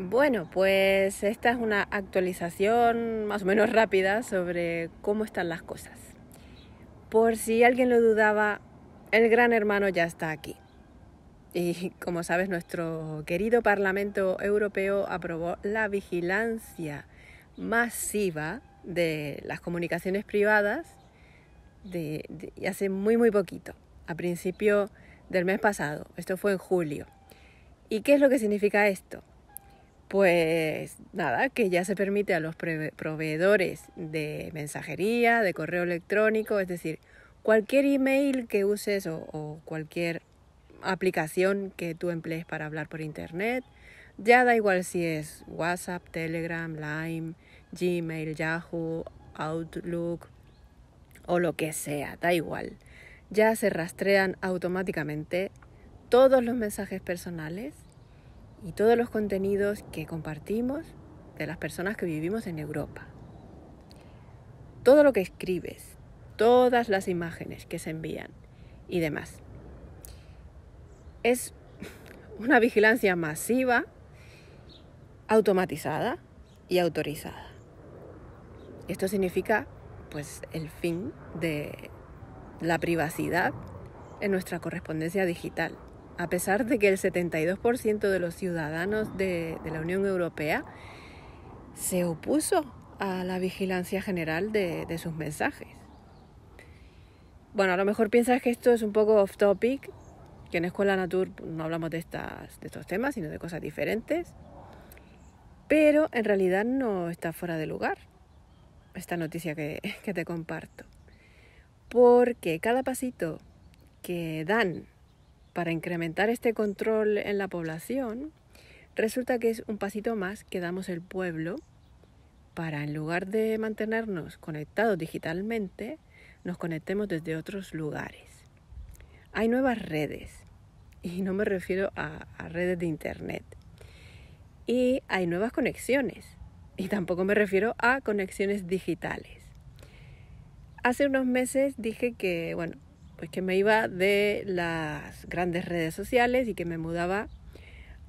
Bueno, pues esta es una actualización más o menos rápida sobre cómo están las cosas. Por si alguien lo dudaba, el gran hermano ya está aquí. Y como sabes, nuestro querido Parlamento Europeo aprobó la vigilancia masiva de las comunicaciones privadas de, hace muy, muy poquito, a principio del mes pasado. Esto fue en julio. ¿Y qué es lo que significa esto? pues nada, que ya se permite a los proveedores de mensajería, de correo electrónico, es decir, cualquier email que uses o, cualquier aplicación que tú emplees para hablar por internet, ya da igual si es WhatsApp, Telegram, Lime, Gmail, Yahoo, Outlook o lo que sea, da igual. Ya se rastrean automáticamente todos los mensajes personales y todos los contenidos que compartimos de las personas que vivimos en Europa. Todo lo que escribes, todas las imágenes que se envían y demás. Es una vigilancia masiva, automatizada y autorizada. Esto significa pues el fin de la privacidad en nuestra correspondencia digital a pesar de que el 72% de los ciudadanos de, la Unión Europea se opuso a la vigilancia general de, sus mensajes. Bueno, a lo mejor piensas que esto es un poco off topic, que en Escuela Natur no hablamos de, estos temas, sino de cosas diferentes, pero en realidad no está fuera de lugar esta noticia que, que te comparto, porque cada pasito que dan para incrementar este control en la población, resulta que es un pasito más que damos el pueblo para, en lugar de mantenernos conectados digitalmente, nos conectemos desde otros lugares. Hay nuevas redes, y no me refiero a, redes de Internet. Y hay nuevas conexiones, y tampoco me refiero a conexiones digitales. Hace unos meses dije que, bueno, pues que me iba de las grandes redes sociales y que me mudaba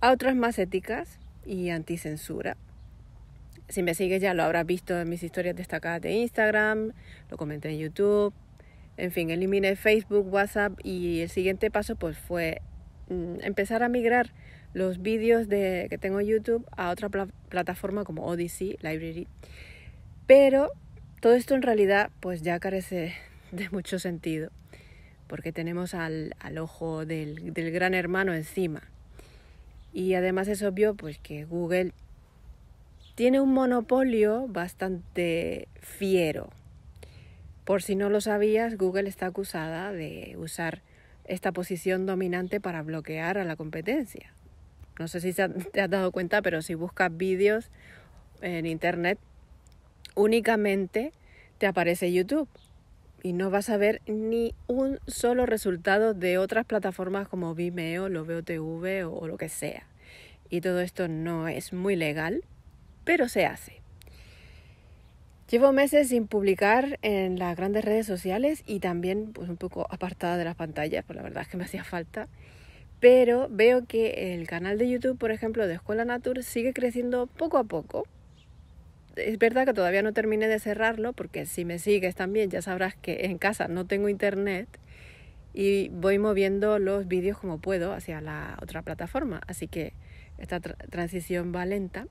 a otras más éticas y anticensura. Si me sigues ya lo habrás visto en mis historias destacadas de Instagram, lo comenté en YouTube, en fin, eliminé Facebook, WhatsApp y el siguiente paso pues fue mm, empezar a migrar los vídeos que tengo en YouTube a otra plataforma como Odyssey Library. Pero todo esto en realidad pues ya carece de mucho sentido porque tenemos al, ojo del, gran hermano encima. Y además es obvio pues, que Google tiene un monopolio bastante fiero. Por si no lo sabías, Google está acusada de usar esta posición dominante para bloquear a la competencia. No sé si te has dado cuenta, pero si buscas vídeos en Internet, únicamente te aparece YouTube y no vas a ver ni un solo resultado de otras plataformas como Vimeo, Veo TV o, lo que sea. Y todo esto no es muy legal, pero se hace. Llevo meses sin publicar en las grandes redes sociales y también pues, un poco apartada de las pantallas, por pues, la verdad es que me hacía falta. Pero veo que el canal de YouTube, por ejemplo, de Escuela Natur sigue creciendo poco a poco es verdad que todavía no terminé de cerrarlo, porque si me sigues también ya sabrás que en casa no tengo internet y voy moviendo los vídeos como puedo hacia la otra plataforma. Así que esta transición va lenta.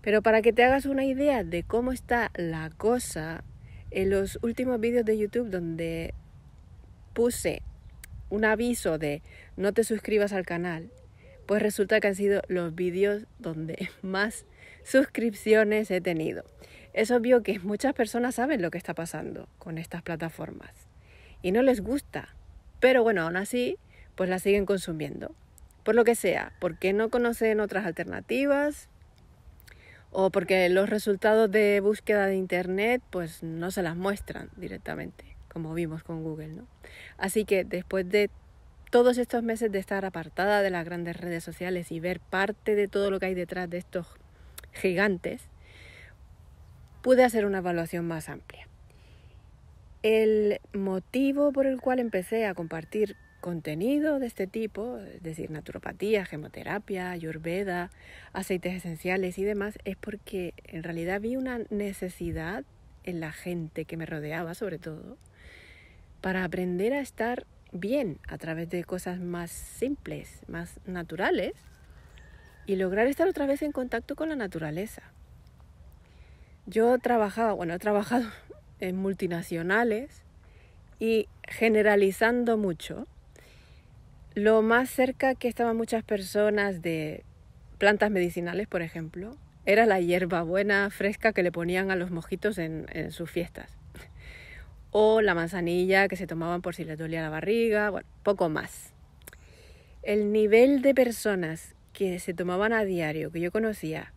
Pero para que te hagas una idea de cómo está la cosa, en los últimos vídeos de YouTube donde puse un aviso de no te suscribas al canal, pues resulta que han sido los vídeos donde más suscripciones he tenido. Es obvio que muchas personas saben lo que está pasando con estas plataformas y no les gusta, pero bueno, aún así, pues las siguen consumiendo. Por lo que sea, porque no conocen otras alternativas o porque los resultados de búsqueda de Internet pues no se las muestran directamente, como vimos con Google, ¿no? Así que después de todos estos meses de estar apartada de las grandes redes sociales y ver parte de todo lo que hay detrás de estos gigantes, pude hacer una evaluación más amplia. El motivo por el cual empecé a compartir contenido de este tipo, es decir, naturopatía, gemoterapia, ayurveda, aceites esenciales y demás, es porque en realidad vi una necesidad en la gente que me rodeaba, sobre todo, para aprender a estar bien a través de cosas más simples, más naturales, y lograr estar otra vez en contacto con la naturaleza. Yo trabajaba, bueno, he trabajado en multinacionales y generalizando mucho, lo más cerca que estaban muchas personas de plantas medicinales, por ejemplo, era la hierbabuena fresca que le ponían a los mojitos en, sus fiestas. O la manzanilla que se tomaban por si les dolía la barriga, bueno, poco más. El nivel de personas que se tomaban a diario, que yo conocía,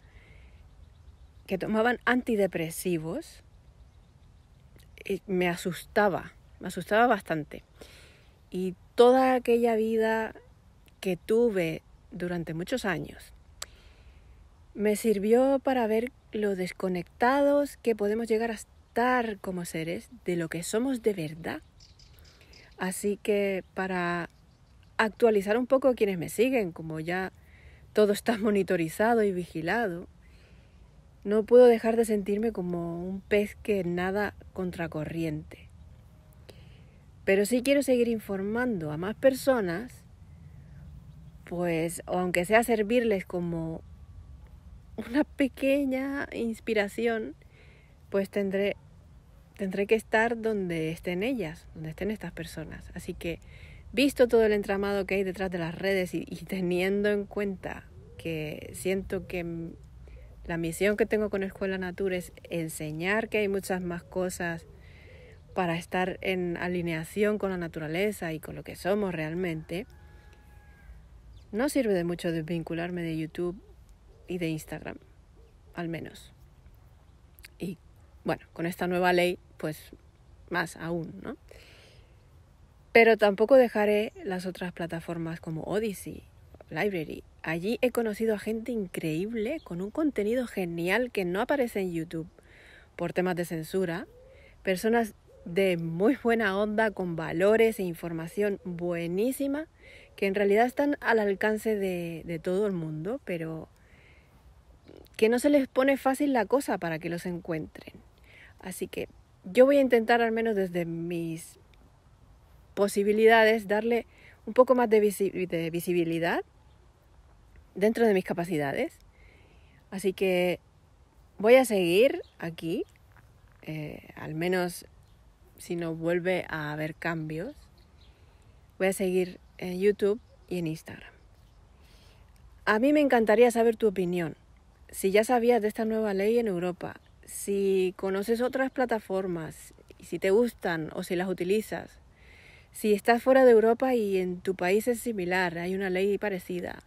que tomaban antidepresivos, eh, me asustaba, me asustaba bastante. Y toda aquella vida que tuve durante muchos años me sirvió para ver lo desconectados que podemos llegar a estar como seres de lo que somos de verdad. Así que para actualizar un poco quienes me siguen, como ya todo está monitorizado y vigilado, no puedo dejar de sentirme como un pez que nada contracorriente. Pero si quiero seguir informando a más personas, pues aunque sea servirles como una pequeña inspiración, pues tendré, tendré que estar donde estén ellas, donde estén estas personas. Así que visto todo el entramado que hay detrás de las redes y, teniendo en cuenta que siento que la misión que tengo con Escuela Natura es enseñar que hay muchas más cosas para estar en alineación con la naturaleza y con lo que somos realmente, no sirve de mucho desvincularme de YouTube y de Instagram, al menos. Y bueno, con esta nueva ley, pues más aún, ¿no? Pero tampoco dejaré las otras plataformas como Odyssey, Library. Allí he conocido a gente increíble con un contenido genial que no aparece en YouTube por temas de censura. Personas de muy buena onda, con valores e información buenísima, que en realidad están al alcance de, de todo el mundo, pero que no se les pone fácil la cosa para que los encuentren. Así que yo voy a intentar al menos desde mis posibilidades, darle un poco más de, visibilidad dentro de mis capacidades. Así que voy a seguir aquí, eh, al menos si no vuelve a haber cambios. Voy a seguir en YouTube y en Instagram. A mí me encantaría saber tu opinión. Si ya sabías de esta nueva ley en Europa, si conoces otras plataformas, si te gustan o si las utilizas, si estás fuera de Europa y en tu país es similar, hay una ley parecida,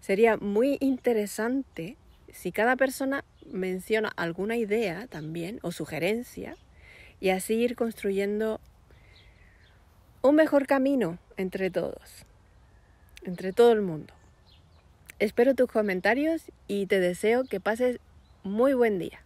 sería muy interesante si cada persona menciona alguna idea también o sugerencia y así ir construyendo un mejor camino entre todos, entre todo el mundo. Espero tus comentarios y te deseo que pases muy buen día.